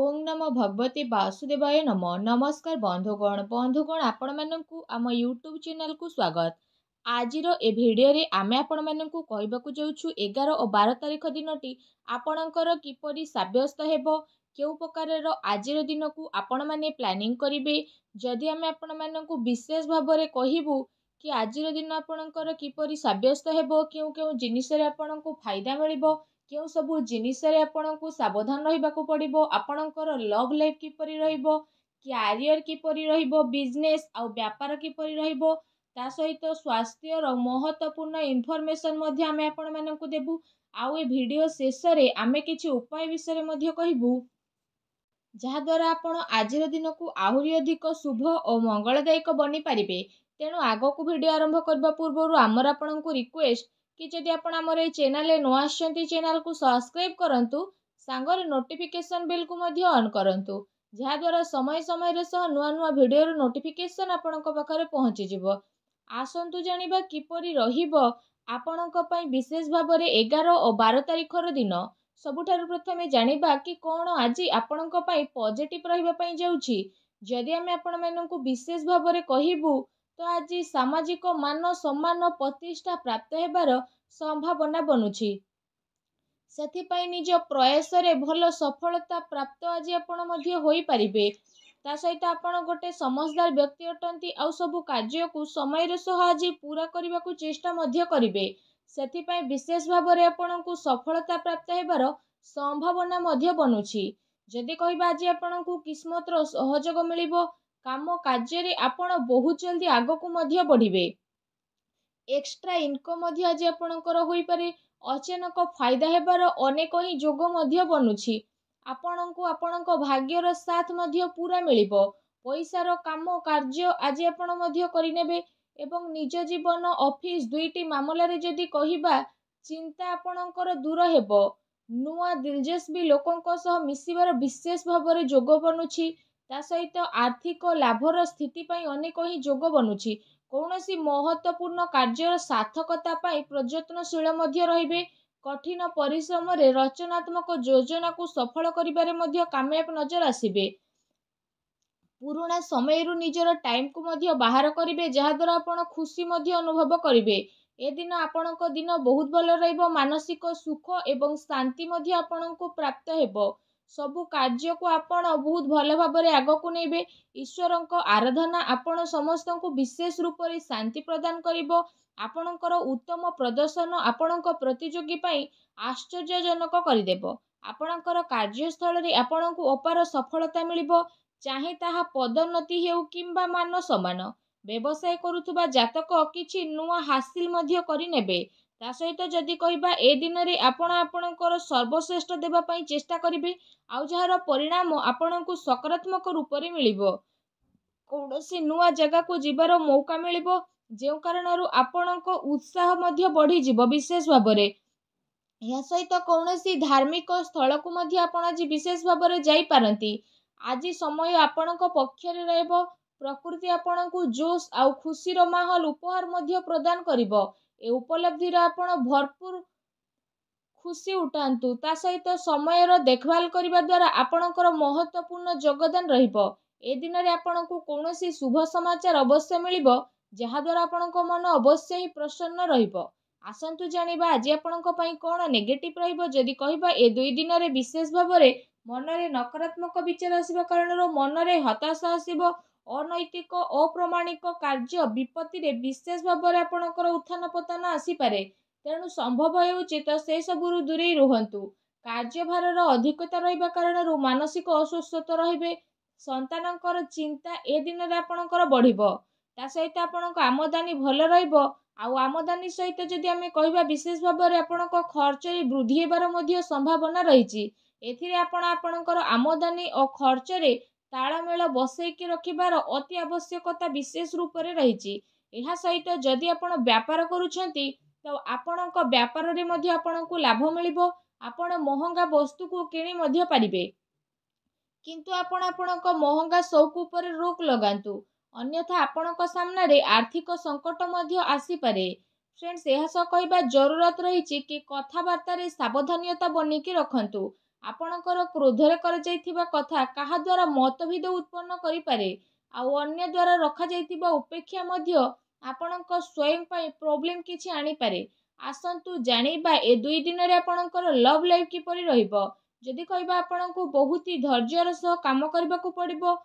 ଓଂ ନମ ଭଗବତୀ ବାସୁଦେବାୟ ନମ ନମସ୍କାର ବନ୍ଧୁଗଣ ବନ୍ଧୁଗଣ ଆପଣମାନଙ୍କୁ ଆମ ୟୁଟ୍ୟୁବ୍ ଚ୍ୟାନେଲକୁ ସ୍ୱାଗତ ଆଜିର ଏ ଭିଡ଼ିଓରେ ଆମେ ଆପଣମାନଙ୍କୁ କହିବାକୁ ଯାଉଛୁ ଏଗାର ଓ ବାର ତାରିଖ ଦିନଟି ଆପଣଙ୍କର କିପରି ସାବ୍ୟସ୍ତ ହେବ କେଉଁ ପ୍ରକାରର ଆଜିର ଦିନକୁ ଆପଣମାନେ ପ୍ଲାନିଂ କରିବେ ଯଦି ଆମେ ଆପଣମାନଙ୍କୁ ବିଶେଷ ଭାବରେ କହିବୁ କି ଆଜିର ଦିନ ଆପଣଙ୍କର କିପରି ସାବ୍ୟସ୍ତ ହେବ କେଉଁ କେଉଁ ଜିନିଷରେ ଆପଣଙ୍କୁ ଫାଇଦା ମିଳିବ କେଉଁ ସବୁ ଜିନିଷରେ ଆପଣଙ୍କୁ ସାବଧାନ ରହିବାକୁ ପଡ଼ିବ ଆପଣଙ୍କର ଲଭ୍ ଲାଇଫ୍ କିପରି ରହିବ କ୍ୟାରିୟର କିପରି ରହିବ ବିଜନେସ୍ ଆଉ ବ୍ୟାପାର କିପରି ରହିବ ତା ସହିତ ସ୍ୱାସ୍ଥ୍ୟର ମହତ୍ୱପୂର୍ଣ୍ଣ ଇନଫର୍ମେସନ୍ ମଧ୍ୟ ଆମେ ଆପଣମାନଙ୍କୁ ଦେବୁ ଆଉ ଏ ଭିଡ଼ିଓ ଶେଷରେ ଆମେ କିଛି ଉପାୟ ବିଷୟରେ ମଧ୍ୟ କହିବୁ ଯାହାଦ୍ୱାରା ଆପଣ ଆଜିର ଦିନକୁ ଆହୁରି ଅଧିକ ଶୁଭ ଓ ମଙ୍ଗଳଦାୟକ ବନିପାରିବେ ତେଣୁ ଆଗକୁ ଭିଡ଼ିଓ ଆରମ୍ଭ କରିବା ପୂର୍ବରୁ ଆମର ଆପଣଙ୍କୁ ରିକ୍ୱେଷ୍ଟ କି ଯଦି ଆପଣ ଆମର ଏଇ ଚ୍ୟାନେଲରେ ନୂଆ ଆସିଛନ୍ତି ଚ୍ୟାନେଲକୁ ସବସ୍କ୍ରାଇବ୍ କରନ୍ତୁ ସାଙ୍ଗରେ ନୋଟିଫିକେସନ୍ ବିଲ୍କୁ ମଧ୍ୟ ଅନ୍ କରନ୍ତୁ ଯାହାଦ୍ୱାରା ସମୟ ସମୟର ସହ ନୂଆ ନୂଆ ଭିଡ଼ିଓର ନୋଟିଫିକେସନ୍ ଆପଣଙ୍କ ପାଖରେ ପହଞ୍ଚିଯିବ ଆସନ୍ତୁ ଜାଣିବା କିପରି ରହିବ ଆପଣଙ୍କ ପାଇଁ ବିଶେଷ ଭାବରେ ଏଗାର ଓ ବାର ତାରିଖର ଦିନ ସବୁଠାରୁ ପ୍ରଥମେ ଜାଣିବା କି କ'ଣ ଆଜି ଆପଣଙ୍କ ପାଇଁ ପଜିଟିଭ୍ ରହିବା ପାଇଁ ଯାଉଛି ଯଦି ଆମେ ଆପଣମାନଙ୍କୁ ବିଶେଷ ଭାବରେ କହିବୁ ଆଜି ସାମାଜିକ ମାନ ସମ୍ମାନ ପ୍ରତିଷ୍ଠା ପ୍ରାପ୍ତ ହେବାର ସମ୍ଭାବନା ବନୁଛି ସେଥିପାଇଁ ନିଜ ପ୍ରୟାସରେ ଭଲ ସଫଳତା ପ୍ରାପ୍ତ ଆଜି ଆପଣ ମଧ୍ୟ ହୋଇପାରିବେ ତା ସହିତ ଆପଣ ଗୋଟେ ସମଜଦାର ବ୍ୟକ୍ତି ଅଟନ୍ତି ଆଉ ସବୁ କାର୍ଯ୍ୟକୁ ସମୟର ସହ ଆଜି ପୁରା କରିବାକୁ ଚେଷ୍ଟା ମଧ୍ୟ କରିବେ ସେଥିପାଇଁ ବିଶେଷ ଭାବରେ ଆପଣଙ୍କୁ ସଫଳତା ପ୍ରାପ୍ତ ହେବାର ସମ୍ଭାବନା ମଧ୍ୟ ବନୁଛି ଯଦି କହିବା ଆଜି ଆପଣଙ୍କୁ କିସ୍ମତର ସହଯୋଗ ମିଳିବ କାମ କାର୍ଯ୍ୟରେ ଆପଣ ବହୁତ ଜଲ୍ଦି ଆଗକୁ ମଧ୍ୟ ବଢ଼ିବେ ଏକ୍ସଟ୍ରା ଇନକମ୍ ମଧ୍ୟ ଆଜି ଆପଣଙ୍କର ହୋଇପାରେ ଅଚାନକ ଫାଇଦା ହେବାର ଅନେକ ହିଁ ଯୋଗ ମଧ୍ୟ ବନୁଛି ଆପଣଙ୍କୁ ଆପଣଙ୍କ ଭାଗ୍ୟର ସାଥ ମଧ୍ୟ ପୁରା ମିଳିବ ପଇସାର କାମ କାର୍ଯ୍ୟ ଆଜି ଆପଣ ମଧ୍ୟ କରିନେବେ ଏବଂ ନିଜ ଜୀବନ ଅଫିସ୍ ଦୁଇଟି ମାମଲାରେ ଯଦି କହିବା ଚିନ୍ତା ଆପଣଙ୍କର ଦୂର ହେବ ନୂଆ ଦିଲଜସ୍ ଲୋକଙ୍କ ସହ ମିଶିବାର ବିଶେଷ ଭାବରେ ଯୋଗ ବନୁଛି ତା ସହିତ ଆର୍ଥିକ ଲାଭର ସ୍ଥିତି ପାଇଁ ଅନେକ ହିଁ ଯୋଗ ବନୁଛି କୌଣସି ମହତ୍ୱପୂର୍ଣ୍ଣ କାର୍ଯ୍ୟର ସାର୍ଥକତା ପାଇଁ ପ୍ରଯତ୍ନଶୀଳ ମଧ୍ୟ ରହିବେ କଠିନ ପରିଶ୍ରମରେ ରଚନାତ୍ମକ ଯୋଜନାକୁ ସଫଳ କରିବାରେ ମଧ୍ୟ କାମୟାବ ନଜର ଆସିବେ ପୁରୁଣା ସମୟରୁ ନିଜର ଟାଇମକୁ ମଧ୍ୟ ବାହାର କରିବେ ଯାହାଦ୍ୱାରା ଆପଣ ଖୁସି ମଧ୍ୟ ଅନୁଭବ କରିବେ ଏ ଦିନ ଆପଣଙ୍କ ଦିନ ବହୁତ ଭଲ ରହିବ ମାନସିକ ସୁଖ ଏବଂ ଶାନ୍ତି ମଧ୍ୟ ଆପଣଙ୍କୁ ପ୍ରାପ୍ତ ହେବ ସବୁ କାର୍ଯ୍ୟକୁ ଆପଣ ବହୁତ ଭଲ ଭାବରେ ଆଗକୁ ନେବେ ଈଶ୍ୱରଙ୍କ ଆରାଧନା ଆପଣ ସମସ୍ତଙ୍କୁ ବିଶେଷ ରୂପରେ ଶାନ୍ତି ପ୍ରଦାନ କରିବ ଆପଣଙ୍କର ଉତ୍ତମ ପ୍ରଦର୍ଶନ ଆପଣଙ୍କ ପ୍ରତିଯୋଗୀ ପାଇଁ ଆଶ୍ଚର୍ଯ୍ୟଜନକ କରିଦେବ ଆପଣଙ୍କର କାର୍ଯ୍ୟସ୍ଥଳରେ ଆପଣଙ୍କୁ ଅପାର ସଫଳତା ମିଳିବ ଚାହେଁ ତାହା ପଦୋନ୍ନତି ହେଉ କିମ୍ବା ମାନ ସମାନ ବ୍ୟବସାୟ କରୁଥିବା ଜାତକ କିଛି ନୂଆ ହାସିଲ ମଧ୍ୟ କରିନେବେ ତା ସହିତ ଯଦି କହିବା ଏ ଦିନରେ ଆପଣ ଆପଣଙ୍କର ସର୍ବଶ୍ରେଷ୍ଠ ଦେବା ପାଇଁ ଚେଷ୍ଟା କରିବେ ଆଉ ଯାହାର ପରିଣାମ ଆପଣଙ୍କୁ ସକାରାତ୍ମକ ରୂପରେ ମିଳିବ କୌଣସି ନୂଆ ଜାଗାକୁ ଯିବାର ମୌକା ମିଳିବ ଯେଉଁ କାରଣରୁ ଆପଣଙ୍କ ଉତ୍ସାହ ମଧ୍ୟ ବଢ଼ିଯିବ ବିଶେଷ ଭାବରେ ଏହା ସହିତ କୌଣସି ଧାର୍ମିକ ସ୍ଥଳକୁ ମଧ୍ୟ ଆପଣ ଆଜି ବିଶେଷ ଭାବରେ ଯାଇପାରନ୍ତି ଆଜି ସମୟ ଆପଣଙ୍କ ପକ୍ଷରେ ରହିବ ପ୍ରକୃତି ଆପଣଙ୍କୁ ଜୋସ୍ ଆଉ ଖୁସିର ମାହୋଲ ଉପହାର ମଧ୍ୟ ପ୍ରଦାନ କରିବ ଏ ଉପଲବ୍ଧିର ଆପଣ ଭରପୁର ଖୁସି ଉଠାନ୍ତୁ ତା ସହିତ ସମୟର ଦେଖଭାଲ କରିବା ଦ୍ୱାରା ଆପଣଙ୍କର ମହତ୍ଵପୂର୍ଣ୍ଣ ଯୋଗଦାନ ରହିବ ଏ ଦିନରେ ଆପଣଙ୍କୁ କୌଣସି ଶୁଭ ସମାଚାର ଅବଶ୍ୟ ମିଳିବ ଯାହାଦ୍ୱାରା ଆପଣଙ୍କ ମନ ଅବଶ୍ୟ ହିଁ ପ୍ରସନ୍ନ ରହିବ ଆସନ୍ତୁ ଜାଣିବା ଆଜି ଆପଣଙ୍କ ପାଇଁ କ'ଣ ନେଗେଟିଭ୍ ରହିବ ଯଦି କହିବା ଏ ଦୁଇ ଦିନରେ ବିଶେଷ ଭାବରେ ମନରେ ନକାରାତ୍ମକ ବିଚାର ଆସିବା କାରଣରୁ ମନରେ ହତାଶ ଆସିବ ଅନୈତିକ ଅପ୍ରମାଣିକ କାର୍ଯ୍ୟ ବିପତ୍ତିରେ ବିଶେଷ ଭାବରେ ଆପଣଙ୍କର ଉତ୍ଥାନ ପତନ ଆସିପାରେ ତେଣୁ ସମ୍ଭବ ହେଉଛି ତ ସେସବୁରୁ ଦୂରେଇ ରୁହନ୍ତୁ କାର୍ଯ୍ୟଭାରର ଅଧିକତା ରହିବା କାରଣରୁ ମାନସିକ ଅସୁସ୍ଥତା ରହିବେ ସନ୍ତାନଙ୍କର ଚିନ୍ତା ଏ ଦିନରେ ଆପଣଙ୍କର ବଢ଼ିବ ତା ସହିତ ଆପଣଙ୍କ ଆମଦାନୀ ଭଲ ରହିବ ଆଉ ଆମଦାନୀ ସହିତ ଯଦି ଆମେ କହିବା ବିଶେଷ ଭାବରେ ଆପଣଙ୍କ ଖର୍ଚ୍ଚରେ ବୃଦ୍ଧି ହେବାର ମଧ୍ୟ ସମ୍ଭାବନା ରହିଛି ଏଥିରେ ଆପଣ ଆପଣଙ୍କର ଆମଦାନୀ ଓ ଖର୍ଚ୍ଚରେ ତାଳମେଳ ବସେଇକି ରଖିବାର ଅତି ଆବଶ୍ୟକତା ବିଶେଷ ରୂପରେ ରହିଛି ଏହା ସହିତ ଯଦି ଆପଣ ବ୍ୟାପାର କରୁଛନ୍ତି ତ ଆପଣଙ୍କ ବ୍ୟାପାରରେ ମଧ୍ୟ ଆପଣଙ୍କୁ ଲାଭ ମିଳିବ ଆପଣ ମହଙ୍ଗା ବସ୍ତୁକୁ କିଣି ମଧ୍ୟ ପାରିବେ କିନ୍ତୁ ଆପଣ ଆପଣଙ୍କ ମହଙ୍ଗା ସଉକ ଉପରେ ରୋକ ଲଗାନ୍ତୁ ଅନ୍ୟଥା ଆପଣଙ୍କ ସାମ୍ନାରେ ଆର୍ଥିକ ସଙ୍କଟ ମଧ୍ୟ ଆସିପାରେ ଫ୍ରେଣ୍ଡସ୍ ଏହା ସହ କହିବା ଜରୁରତ ରହିଛି କି କଥାବାର୍ତ୍ତାରେ ସାବଧାନତା ବନେଇକି ରଖନ୍ତୁ ଆପଣଙ୍କର କ୍ରୋଧରେ କରାଯାଇଥିବା କଥା କାହା ଦ୍ୱାରା ମତଭେଦ ଉତ୍ପନ୍ନ କରିପାରେ ଆଉ ଅନ୍ୟ ଦ୍ୱାରା ରଖାଯାଇଥିବା ଉପେକ୍ଷା ମଧ୍ୟ ଆପଣଙ୍କ ସ୍ୱୟଂ ପାଇଁ ପ୍ରୋବ୍ଲେମ୍ କିଛି ଆଣିପାରେ ଆସନ୍ତୁ ଜାଣିବା ଏ ଦୁଇ ଦିନରେ ଆପଣଙ୍କର ଲଭ୍ ଲାଇଫ୍ କିପରି ରହିବ ଯଦି କହିବା ଆପଣଙ୍କୁ ବହୁତ ହି ଧୈର୍ଯ୍ୟର ସହ କାମ କରିବାକୁ ପଡ଼ିବ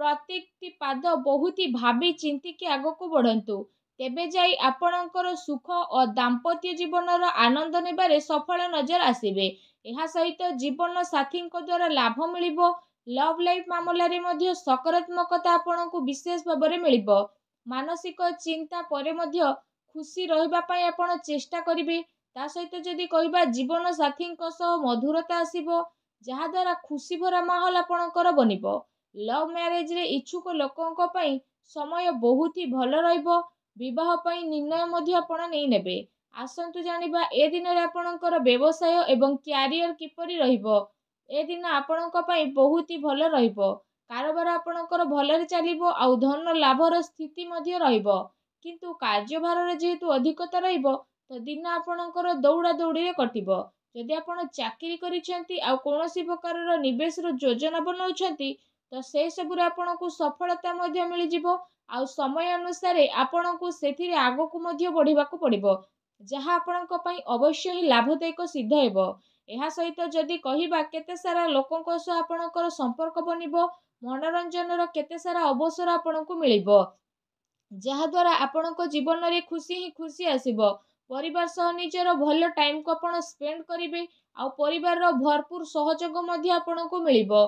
ପ୍ରତ୍ୟେକଟି ପାଦ ବହୁତ ହି ଭାବି ଚିନ୍ତିକି ଆଗକୁ ବଢ଼ନ୍ତୁ ତେବେ ଯାଇ ଆପଣଙ୍କର ସୁଖ ଓ ଦାମ୍ପତ୍ୟ ଜୀବନର ଆନନ୍ଦ ନେବାରେ ସଫଳ ନଜର ଆସିବେ ଏହା ସହିତ ଜୀବନ ସାଥୀଙ୍କ ଦ୍ୱାରା ଲାଭ ମିଳିବ ଲଭ୍ ଲାଇଫ୍ ମାମଲାରେ ମଧ୍ୟ ସକାରାତ୍ମକତା ଆପଣଙ୍କୁ ବିଶେଷ ଭାବରେ ମିଳିବ ମାନସିକ ଚିନ୍ତା ପରେ ମଧ୍ୟ ଖୁସି ରହିବା ପାଇଁ ଆପଣ ଚେଷ୍ଟା କରିବେ ତା ସହିତ ଯଦି କହିବା ଜୀବନ ସାଥୀଙ୍କ ସହ ମଧୁରତା ଆସିବ ଯାହାଦ୍ୱାରା ଖୁସି ଭରା ମାହୋଲ ଆପଣଙ୍କର ବନିବ ଲଭ୍ ମ୍ୟାରେଜ୍ରେ ଇଚ୍ଛୁକ ଲୋକଙ୍କ ପାଇଁ ସମୟ ବହୁତ ହି ଭଲ ରହିବ ବିବାହ ପାଇଁ ନିର୍ଣ୍ଣୟ ମଧ୍ୟ ଆପଣ ନେଇ ନେବେ ଆସନ୍ତୁ ଜାଣିବା ଏ ଦିନରେ ଆପଣଙ୍କର ବ୍ୟବସାୟ ଏବଂ କ୍ୟାରିୟର କିପରି ରହିବ ଏ ଦିନ ଆପଣଙ୍କ ପାଇଁ ବହୁତ ହି ଭଲ ରହିବ କାରବାର ଆପଣଙ୍କର ଭଲରେ ଚାଲିବ ଆଉ ଧନ ଲାଭର ସ୍ଥିତି ମଧ୍ୟ ରହିବ କିନ୍ତୁ କାର୍ଯ୍ୟଭାରରେ ଯେହେତୁ ଅଧିକତା ରହିବ ତ ଦିନ ଆପଣଙ୍କର ଦୌଡ଼ା ଦୌଡ଼ିରେ କଟିବ ଯଦି ଆପଣ ଚାକିରି କରିଛନ୍ତି ଆଉ କୌଣସି ପ୍ରକାରର ନିବେଶର ଯୋଜନା ବନାଉଛନ୍ତି ତ ସେସବୁରେ ଆପଣଙ୍କୁ ସଫଳତା ମଧ୍ୟ ମିଳିଯିବ ଆଉ ସମୟ ଅନୁସାରେ ଆପଣଙ୍କୁ ସେଥିରେ ଆଗକୁ ମଧ୍ୟ ବଢ଼ିବାକୁ ପଡ଼ିବ ଯାହା ଆପଣଙ୍କ ପାଇଁ ଅବଶ୍ୟ ହିଁ ଲାଭଦାୟକ ସିଦ୍ଧ ହେବ ଏହା ସହିତ ଯଦି କହିବା କେତେ ସାରା ଲୋକଙ୍କ ସହ ଆପଣଙ୍କର ସମ୍ପର୍କ ବନିବ ମନୋରଞ୍ଜନର କେତେ ସାରା ଅବସର ଆପଣଙ୍କୁ ମିଳିବ ଯାହାଦ୍ୱାରା ଆପଣଙ୍କ ଜୀବନରେ ଖୁସି ହିଁ ଖୁସି ଆସିବ ପରିବାର ସହ ନିଜର ଭଲ ଟାଇମ୍କୁ ଆପଣ ସ୍ପେଣ୍ଡ କରିବେ ଆଉ ପରିବାରର ଭରପୁର ସହଯୋଗ ମଧ୍ୟ ଆପଣଙ୍କୁ ମିଳିବ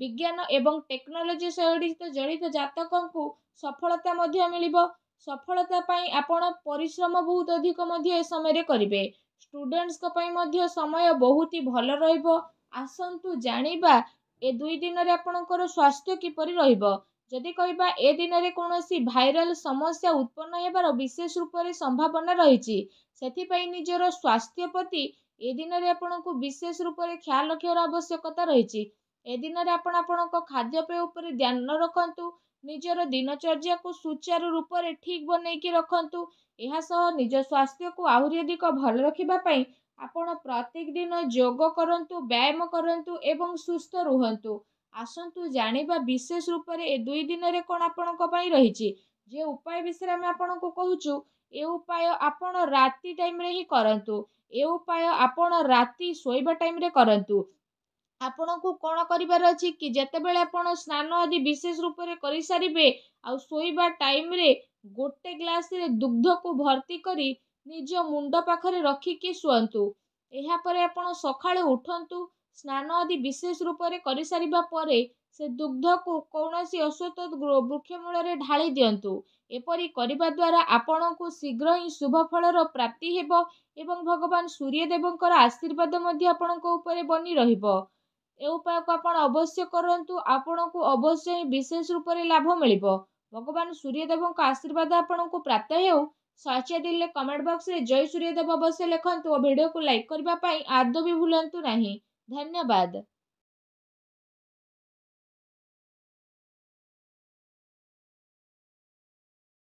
ବିଜ୍ଞାନ ଏବଂ ଟେକ୍ନୋଲୋଜି ଶୈଳୀ ସହିତ ଜଡ଼ିତ ଜାତକଙ୍କୁ ସଫଳତା ମଧ୍ୟ ମିଳିବ ସଫଳତା ପାଇଁ ଆପଣ ପରିଶ୍ରମ ବହୁତ ଅଧିକ ମଧ୍ୟ ଏ ସମୟରେ କରିବେ ଷ୍ଟୁଡ଼େଣ୍ଟସଙ୍କ ପାଇଁ ମଧ୍ୟ ସମୟ ବହୁତ ହି ଭଲ ରହିବ ଆସନ୍ତୁ ଜାଣିବା ଏ ଦୁଇ ଦିନରେ ଆପଣଙ୍କର ସ୍ୱାସ୍ଥ୍ୟ କିପରି ରହିବ ଯଦି କହିବା ଏ ଦିନରେ କୌଣସି ଭାଇରାଲ ସମସ୍ୟା ଉତ୍ପନ୍ନ ହେବାର ବିଶେଷ ରୂପରେ ସମ୍ଭାବନା ରହିଛି ସେଥିପାଇଁ ନିଜର ସ୍ୱାସ୍ଥ୍ୟ ପ୍ରତି ଏ ଦିନରେ ଆପଣଙ୍କୁ ବିଶେଷ ରୂପରେ ଖ୍ୟାଲ ରଖିବାର ଆବଶ୍ୟକତା ରହିଛି ଏ ଦିନରେ ଆପଣ ଆପଣଙ୍କ ଖାଦ୍ୟପେୟ ଉପରେ ଧ୍ୟାନ ରଖନ୍ତୁ ନିଜର ଦିନଚର୍ଯ୍ୟାକୁ ସୁଚାରୁ ରୂପରେ ଠିକ୍ ବନେଇକି ରଖନ୍ତୁ ଏହା ସହ ନିଜ ସ୍ୱାସ୍ଥ୍ୟକୁ ଆହୁରି ଅଧିକ ଭଲ ରଖିବା ପାଇଁ ଆପଣ ପ୍ରତ୍ୟେକ ଦିନ ଯୋଗ କରନ୍ତୁ ବ୍ୟାୟାମ କରନ୍ତୁ ଏବଂ ସୁସ୍ଥ ରୁହନ୍ତୁ ଆସନ୍ତୁ ଜାଣିବା ବିଶେଷ ରୂପରେ ଏ ଦୁଇ ଦିନରେ କ'ଣ ଆପଣଙ୍କ ପାଇଁ ରହିଛି ଯେ ଉପାୟ ବିଷୟରେ ଆମେ ଆପଣଙ୍କୁ କହୁଛୁ ଏ ଉପାୟ ଆପଣ ରାତି ଟାଇମ୍ରେ ହିଁ କରନ୍ତୁ ଏ ଉପାୟ ଆପଣ ରାତି ଶୋଇବା ଟାଇମ୍ରେ କରନ୍ତୁ ଆପଣଙ୍କୁ କ'ଣ କରିବାର ଅଛି କି ଯେତେବେଳେ ଆପଣ ସ୍ନାନ ଆଦି ବିଶେଷ ରୂପରେ କରିସାରିବେ ଆଉ ଶୋଇବା ଟାଇମ୍ରେ ଗୋଟେ ଗ୍ଲାସ୍ରେ ଦୁଗ୍ଧକୁ ଭର୍ତ୍ତି କରି ନିଜ ମୁଣ୍ଡ ପାଖରେ ରଖିକି ଶୁଅନ୍ତୁ ଏହାପରେ ଆପଣ ସକାଳେ ଉଠନ୍ତୁ ସ୍ନାନ ଆଦି ବିଶେଷ ରୂପରେ କରିସାରିବା ପରେ ସେ ଦୁଗ୍ଧକୁ କୌଣସି ବୃକ୍ଷ ମୂଳରେ ଢାଳି ଦିଅନ୍ତୁ ଏପରି କରିବା ଦ୍ୱାରା ଆପଣଙ୍କୁ ଶୀଘ୍ର ହିଁ ଶୁଭ ଫଳର ପ୍ରାପ୍ତି ହେବ ଏବଂ ଭଗବାନ ସୂର୍ଯ୍ୟଦେବଙ୍କର ଆଶୀର୍ବାଦ ମଧ୍ୟ ଆପଣଙ୍କ ଉପରେ ବନି ରହିବ ଏ ଉପାୟକୁ ଆପଣ ଅବଶ୍ୟ କରନ୍ତୁ ଆପଣଙ୍କୁ ଅବଶ୍ୟ ହିଁ ବିଶେଷ ରୂପରେ ଲାଭ ମିଳିବ ଭଗବାନ ସୂର୍ଯ୍ୟଦେବଙ୍କ ଆଶୀର୍ବାଦ ଆପଣଙ୍କୁ ପ୍ରାପ୍ତ ହେଉ ସଚ୍ଚା ଦେଲେ କମେଣ୍ଟ ବକ୍ସରେ ଜୟ ସୂର୍ଯ୍ୟଦେବ ଅବଶ୍ୟ ଲେଖନ୍ତୁ ଓ ଭିଡ଼ିଓକୁ ଲାଇକ୍ କରିବା ପାଇଁ ଆଦୌ ବି ଭୁଲନ୍ତୁ ନାହିଁ ଧନ୍ୟବାଦ